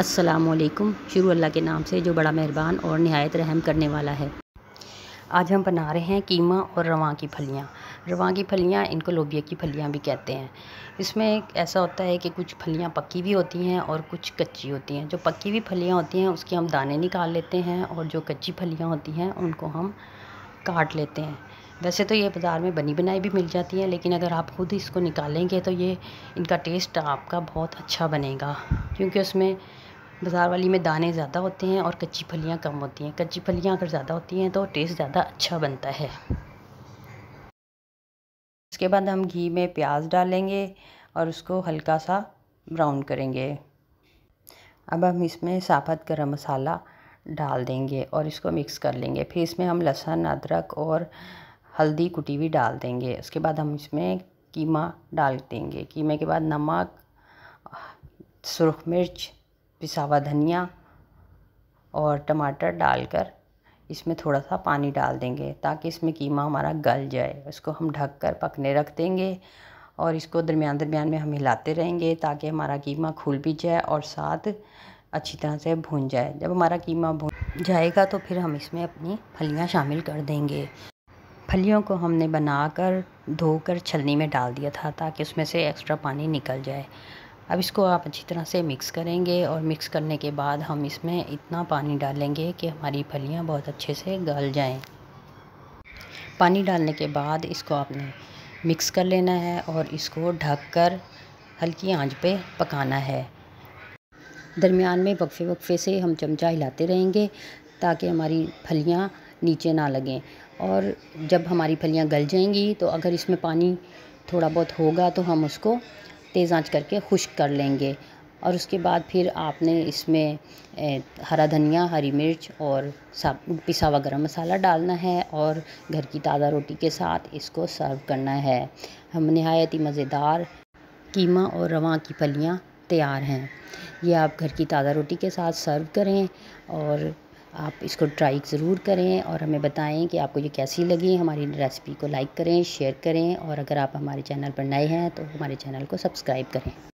असलकम शुरू अल्लाह के नाम से जो बड़ा मेहरबान और नहायत रहम करने वाला है आज हम बना रहे हैं कीमा और रवा की फलियाँ रवा की फलियाँ इनको लोबिया की फलियाँ भी कहते हैं इसमें ऐसा होता है कि कुछ फलियाँ पक्की भी होती हैं और कुछ कच्ची होती हैं जो पक्की हुई फलियाँ होती हैं उसके हम दाने निकाल लेते हैं और जो कच्ची फलियाँ होती हैं उनको हम काट लेते हैं वैसे तो ये बाज़ार में बनी बनाई भी मिल जाती हैं लेकिन अगर आप खुद इसको निकालेंगे तो ये इनका टेस्ट आपका बहुत अच्छा बनेगा क्योंकि उसमें बाज़ार वाली में दाने ज़्यादा होते हैं और कच्ची फलियाँ कम होती हैं कच्ची फलियाँ अगर ज़्यादा होती हैं तो टेस्ट ज़्यादा अच्छा बनता है उसके बाद हम घी में प्याज डालेंगे और उसको हल्का सा ब्राउन करेंगे अब हम इसमें साबत गरम मसाला डाल देंगे और इसको मिक्स कर लेंगे फिर इसमें हम लहसुन अदरक और हल्दी कुटी हुई डाल देंगे उसके बाद हम इसमें कीमा डाल देंगे कीमे के बाद नमक सुरख मिर्च पिसा हुआ धनिया और टमाटर डालकर इसमें थोड़ा सा पानी डाल देंगे ताकि इसमें कीमा हमारा गल जाए उसको हम ढक कर पकने रख देंगे और इसको दरमियान दरमियान में हम हिलाते रहेंगे ताकि हमारा कीमा खुल भी जाए और साथ अच्छी तरह से भून जाए जब हमारा कीमा भून जाएगा तो फिर हम इसमें अपनी फलियाँ शामिल कर देंगे फलियों को हमने बनाकर धोकर छलनी में डाल दिया था ताकि उसमें से एक्स्ट्रा पानी निकल जाए अब इसको आप अच्छी तरह से मिक्स करेंगे और मिक्स करने के बाद हम इसमें इतना पानी डालेंगे कि हमारी फलियाँ बहुत अच्छे से गल जाएँ पानी डालने के बाद इसको आपने मिक्स कर लेना है और इसको ढककर हल्की आंच पे पकाना है दरमियान में वक्फे वक्फे से हम चमचा हिलाते रहेंगे ताकि हमारी फलियाँ नीचे ना लगें और जब हमारी फलियाँ गल जाएंगी तो अगर इसमें पानी थोड़ा बहुत होगा तो हम उसको तेज़ आंच करके खुश्क कर लेंगे और उसके बाद फिर आपने इसमें हरा धनिया हरी मिर्च और पिसा हुआ गर्म मसाला डालना है और घर की ताज़ा रोटी के साथ इसको सर्व करना है हम नहायत ही मज़ेदार कीमा और रवा की फलियाँ तैयार हैं ये आप घर की ताज़ा रोटी के साथ सर्व करें और आप इसको ट्राई ज़रूर करें और हमें बताएं कि आपको ये कैसी लगी हमारी रेसिपी को लाइक करें शेयर करें और अगर आप हमारे चैनल पर नए हैं तो हमारे चैनल को सब्सक्राइब करें